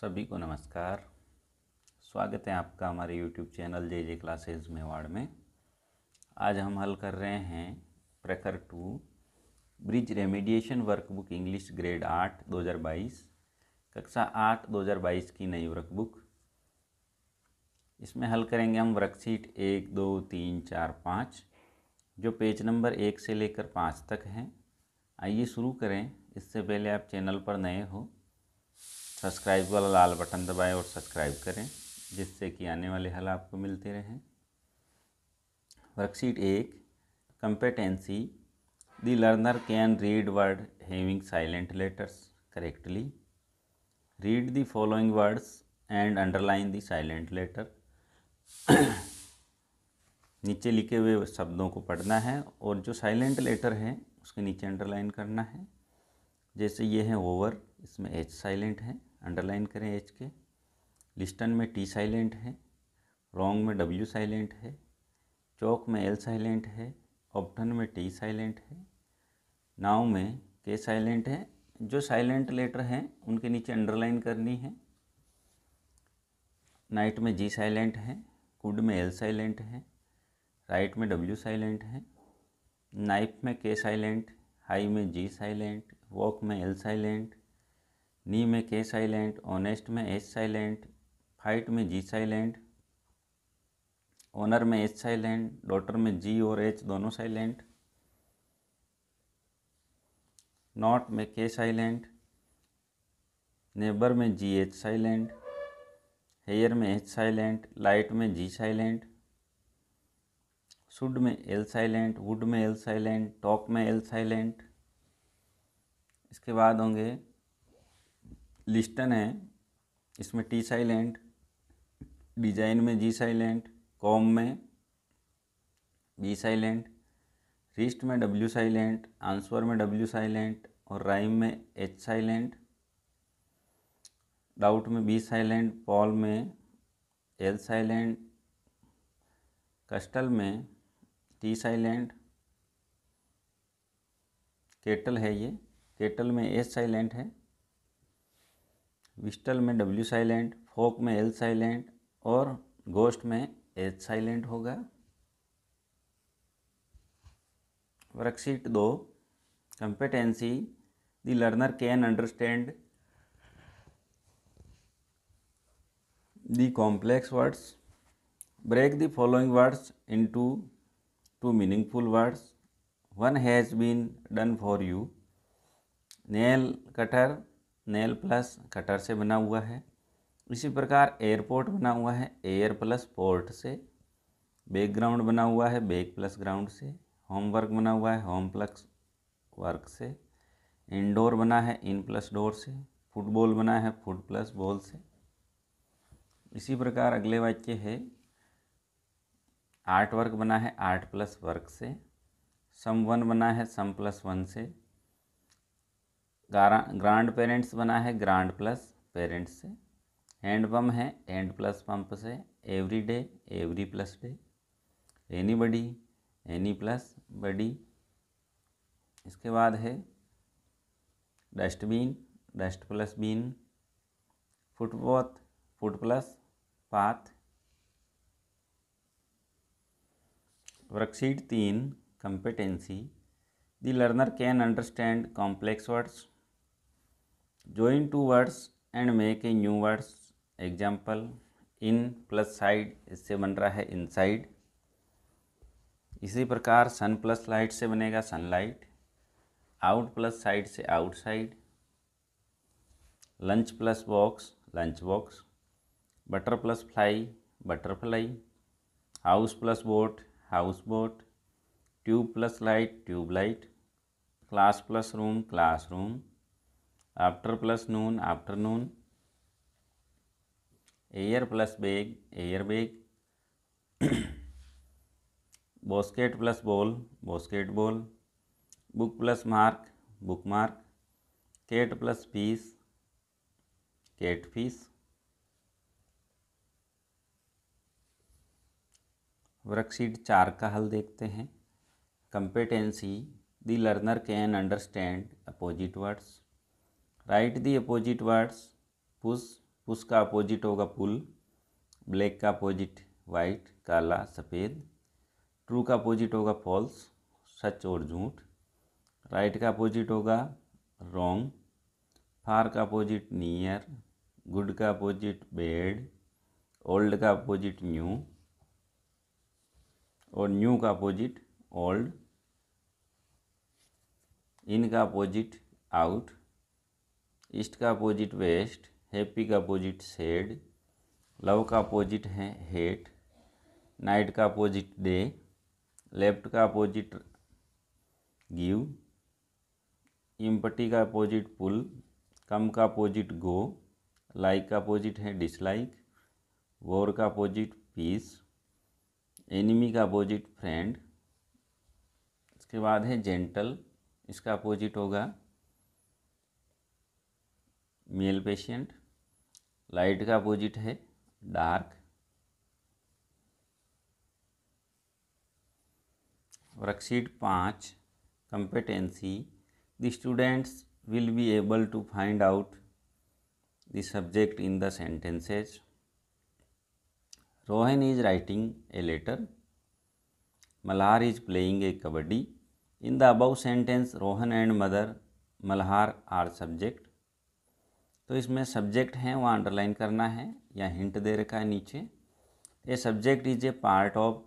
सभी को नमस्कार स्वागत है आपका हमारे YouTube channel J J classes Mewar में आज हम हल कर रहे हैं प्रकर two bridge remediation workbook English grade आठ 2022 कक्षा आठ 2022 की नई वर्कबुक इसमें हल करेंगे हम वर्कशीट एक दो तीन चार पाँच जो पेज नंबर एक से लेकर पाँच तक हैं आइए शुरू करें इससे पहले आप चैनल पर नए हो सब्सक्राइब वाला लाल बटन दबाएं और सब्सक्राइब करें जिससे कि आने वाले हल आपको मिलते रहें वर्कशीट एक competency the learner can read word having silent letters correctly read the following words and underline the silent letter नीचे लिखे हुए शब्दों को पढ़ना है और जो साइलेंट लेटर है उसके नीचे अंडरलाइन करना है जैसे ये है ओवर इसमें एच साइलेंट है अंडरलाइन करें एच के लिस्टन में टी साइलेंट है रोंग में डब्ल्यू साइलेंट है चौक में एल साइलेंट है ऑप्टन में टी साइलेंट है नाव में के साइलेंट है जो साइलेंट लेटर हैं उनके नीचे अंडरलाइन करनी है नाइट में जी साइलेंट है कुड में एल साइलेंट है राइट में डब्ल्यू साइलेंट है नाइफ में के साइलेंट हाई में जी साइलेंट वॉक में एल साइलेंट नी में के साइलेंट ऑनेस्ट में एच साइलेंट फाइट में जी साइलेंट ऑनर में एच साइलेंट डॉटर में जी और एच दोनों साइलेंट नॉट में के साइलेंट नेबर में जी एच साइलेंट हेयर में एच साइलेंट लाइट में जी साइलेंट सुड में एल साइलेंट वुड में एल साइलेंट टॉप में एल साइलेंट इसके बाद होंगे लिस्टन है इसमें टी साइलेंट डिजाइन में जी साइलेंट कॉम में बी साइलेंट रिस्ट में डब्ल्यू साइलेंट आंसवर में डब्ल्यू साइलेंट और राइम में एच साइलेंट डाउट में बी साइलेंट पॉल में एल साइलेंट कस्टल में टी साइलेंट केटल है ये केटल में एस साइलेंट है विस्टल में डब्ल्यू साइलेंट फोक में एल साइलेंट और गोस्ट में एच साइलेंट होगा वर्कशीट दो competency the learner can understand the complex words break the following words into two meaningful words one has been done for you nail cutter nail plus cutter से बना हुआ है इसी प्रकार airport बना हुआ है एयर प्लस पोर्ट से बैकग्राउंड बना हुआ है बैक प्लस ग्राउंड से होमवर्क बना हुआ है होम प्लस वर्क से इंडोर बना है इन प्लस डोर से फुटबॉल बना है फुट प्लस बॉल से इसी प्रकार अगले वाक्य है आर्ट वर्क बना है आर्ट प्लस वर्क से सम वन बना है सम प्लस वन से ग्रांड पेरेंट्स बना है ग्रांड प्लस पेरेंट्स से हैंड पम्प है हैंड प्लस पंप से everyday every plus day anybody any plus body इसके बाद है dustbin dust plus bin footpath foot plus path worksheet तीन competency the learner can understand complex words join two words and make a new words example in plus side इससे बन रहा है इन side इसी प्रकार सन प्लस लाइट से बनेगा sun light out plus side से out side lunch plus box lunch box butter plus fly butterfly house plus boat house boat tube plus light tube light class plus room class room after plus noon after noon air plus bag air bag basket plus ball basket ball book plus mark book mark cat plus fish cat fish worksheet चार का हल देखते हैं competency the learner can understand opposite words write the opposite words push push का opposite होगा pull black का opposite white काला सफ़ेद ट्रू का अपोजिट होगा फॉल्स सच और झूठ राइट का अपोजिट होगा रॉन्ग फार का अपोजिट नियर गुड का अपोजिट बेड ओल्ड का अपोजिट न्यू और न्यू का अपोजिट ओल्ड इन का अपोजिट आउट ईस्ट का अपोजिट वेस्ट हैप्पी का अपोजिट सेड लव का अपोजिट है हेट नाइट का अपोजिट डे लेफ्ट का अपोजिट गिव इम्पटी का अपोजिट पुल कम का अपोजिट गो लाइक का अपोजिट है डिसलाइक वोर का अपोजिट पीस एनिमी का अपोजिट फ्रेंड इसके बाद है जेंटल इसका अपोजिट होगा मेल पेशेंट लाइट का अपोजिट है डार्क वर्कशीट पाँच competency the students will be able to find out the subject in the sentences Rohan is writing a letter Malhar is playing a kabaddi in the above sentence Rohan and mother Malhar are subject तो इसमें subject हैं वहाँ underline करना है या hint दे रखा है नीचे a subject is a part of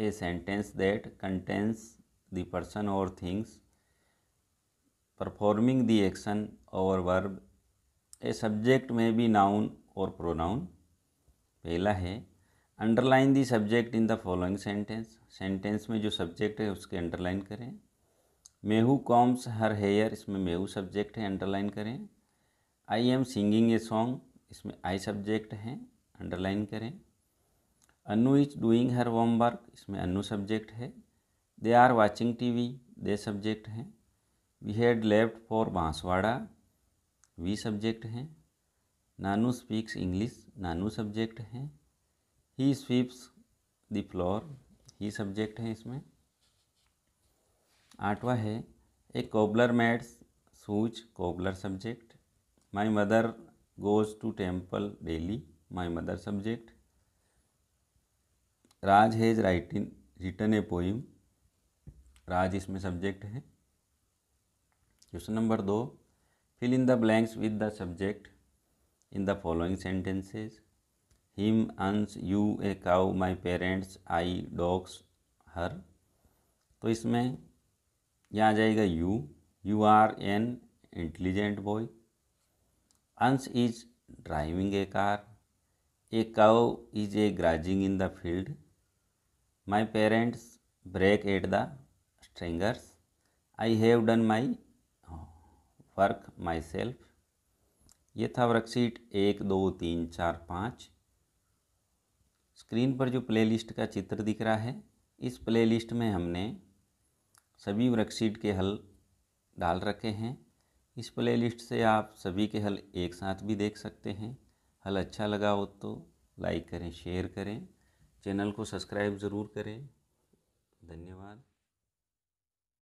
a sentence that contains the person और थिंग्स परफॉर्मिंग द एक्शन और वर्ब ए सब्जेक्ट में भी नाउन और प्रोनाउन पहला है underline the subject in the following sentence sentence में जो सब्जेक्ट है उसके अंडरलाइन करें मेहू कॉम्स हर हेयर इसमें मेहू सब्जेक्ट है अंडरलाइन करें I am singing a song इसमें आई सब्जेक्ट हैं अंडरलाइन करें अनु इज डूइंग हर होम वर्क इसमें अनु सब्जेक्ट है they are watching we they subject हैं we had left for Banswara we subject हैं Nanu speaks English Nanu subject हैं he sweeps the floor he subject हैं इसमें आठवा है a cobbler mends shoes cobbler subject my mother goes to temple daily my mother subject Raj has writing written a poem Raj इसमें subject है question number दो fill in the blanks with the subject in the following sentences him Ansh you a cow my parents I dogs her तो इसमें यह आ जाएगा you you are an intelligent boy Ansh is driving a car a cow is a grazing in the field my parents bark at the strangers I have done my work myself ये था worksheet एक दो तीन चार पाँच screen पर जो play list का चित्र दिख रहा है इस प्ले लिस्ट में हमने सभी वर्कशीट के हल डाल रखे हैं इस प्लेलिस्ट से आप सभी के हल एक साथ भी देख सकते हैं हल अच्छा लगा हो तो लाइक करें शेयर करें चैनल को सब्सक्राइब ज़रूर करें धन्यवाद